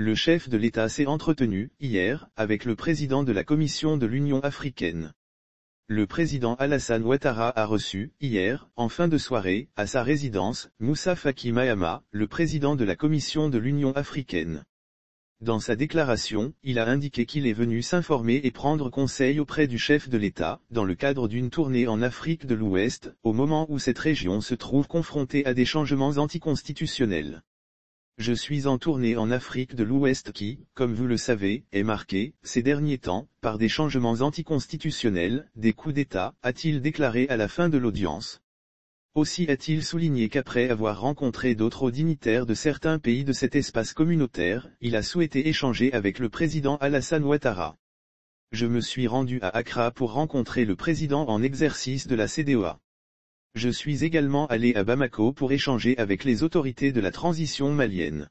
Le chef de l'État s'est entretenu, hier, avec le président de la Commission de l'Union africaine. Le président Alassane Ouattara a reçu, hier, en fin de soirée, à sa résidence, Moussa Faki le président de la Commission de l'Union africaine. Dans sa déclaration, il a indiqué qu'il est venu s'informer et prendre conseil auprès du chef de l'État, dans le cadre d'une tournée en Afrique de l'Ouest, au moment où cette région se trouve confrontée à des changements anticonstitutionnels. Je suis en tournée en Afrique de l'Ouest qui, comme vous le savez, est marquée, ces derniers temps, par des changements anticonstitutionnels, des coups d'État, a-t-il déclaré à la fin de l'audience. Aussi a-t-il souligné qu'après avoir rencontré d'autres dignitaires de certains pays de cet espace communautaire, il a souhaité échanger avec le président Alassane Ouattara. Je me suis rendu à Accra pour rencontrer le président en exercice de la CDOA. E je suis également allé à Bamako pour échanger avec les autorités de la transition malienne.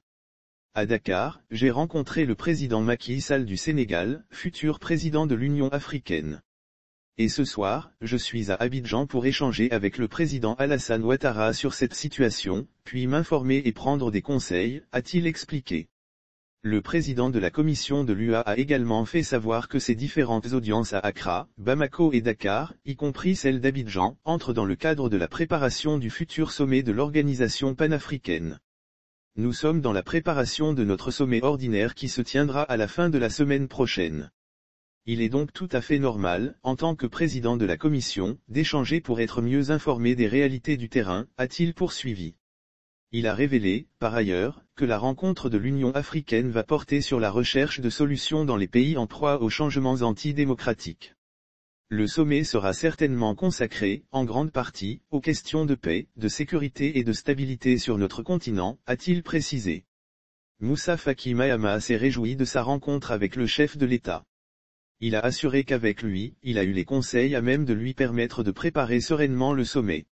À Dakar, j'ai rencontré le président Macky Sall du Sénégal, futur président de l'Union africaine. Et ce soir, je suis à Abidjan pour échanger avec le président Alassane Ouattara sur cette situation, puis m'informer et prendre des conseils, a-t-il expliqué. Le président de la commission de l'UA a également fait savoir que ces différentes audiences à Accra, Bamako et Dakar, y compris celle d'Abidjan, entrent dans le cadre de la préparation du futur sommet de l'organisation panafricaine. Nous sommes dans la préparation de notre sommet ordinaire qui se tiendra à la fin de la semaine prochaine. Il est donc tout à fait normal, en tant que président de la commission, d'échanger pour être mieux informé des réalités du terrain, a-t-il poursuivi. Il a révélé, par ailleurs, que la rencontre de l'Union africaine va porter sur la recherche de solutions dans les pays en proie aux changements antidémocratiques. Le sommet sera certainement consacré, en grande partie, aux questions de paix, de sécurité et de stabilité sur notre continent, a-t-il précisé. Moussa Faki s'est réjoui de sa rencontre avec le chef de l'État. Il a assuré qu'avec lui, il a eu les conseils à même de lui permettre de préparer sereinement le sommet.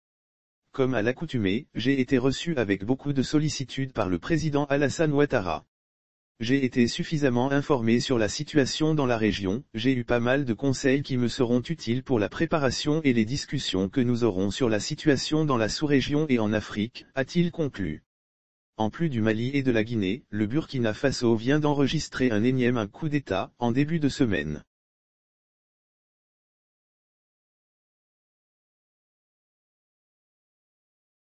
Comme à l'accoutumée, j'ai été reçu avec beaucoup de sollicitude par le président Alassane Ouattara. J'ai été suffisamment informé sur la situation dans la région, j'ai eu pas mal de conseils qui me seront utiles pour la préparation et les discussions que nous aurons sur la situation dans la sous-région et en Afrique, a-t-il conclu. En plus du Mali et de la Guinée, le Burkina Faso vient d'enregistrer un énième un coup d'État, en début de semaine.